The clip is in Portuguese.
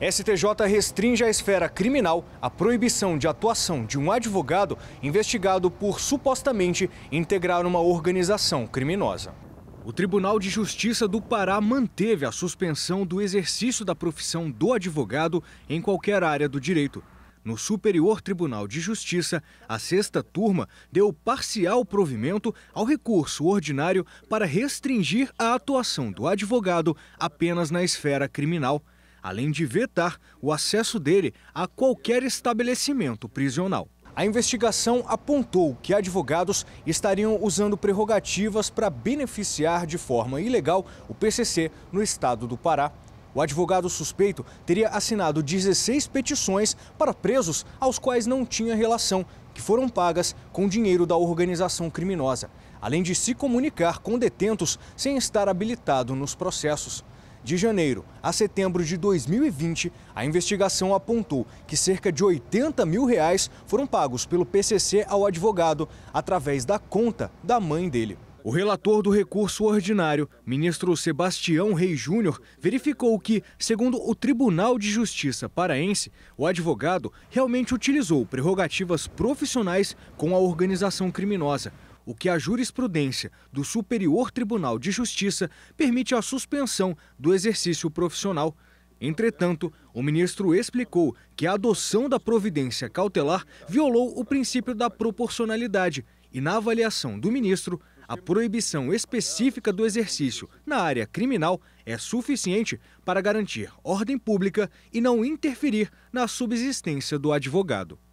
STJ restringe à esfera criminal a proibição de atuação de um advogado investigado por supostamente integrar uma organização criminosa. O Tribunal de Justiça do Pará manteve a suspensão do exercício da profissão do advogado em qualquer área do direito. No Superior Tribunal de Justiça, a sexta turma deu parcial provimento ao recurso ordinário para restringir a atuação do advogado apenas na esfera criminal além de vetar o acesso dele a qualquer estabelecimento prisional. A investigação apontou que advogados estariam usando prerrogativas para beneficiar de forma ilegal o PCC no estado do Pará. O advogado suspeito teria assinado 16 petições para presos aos quais não tinha relação, que foram pagas com dinheiro da organização criminosa, além de se comunicar com detentos sem estar habilitado nos processos. De janeiro a setembro de 2020, a investigação apontou que cerca de 80 mil reais foram pagos pelo PCC ao advogado através da conta da mãe dele. O relator do recurso ordinário, ministro Sebastião Rei Júnior, verificou que, segundo o Tribunal de Justiça paraense, o advogado realmente utilizou prerrogativas profissionais com a organização criminosa o que a jurisprudência do Superior Tribunal de Justiça permite a suspensão do exercício profissional. Entretanto, o ministro explicou que a adoção da providência cautelar violou o princípio da proporcionalidade e, na avaliação do ministro, a proibição específica do exercício na área criminal é suficiente para garantir ordem pública e não interferir na subsistência do advogado.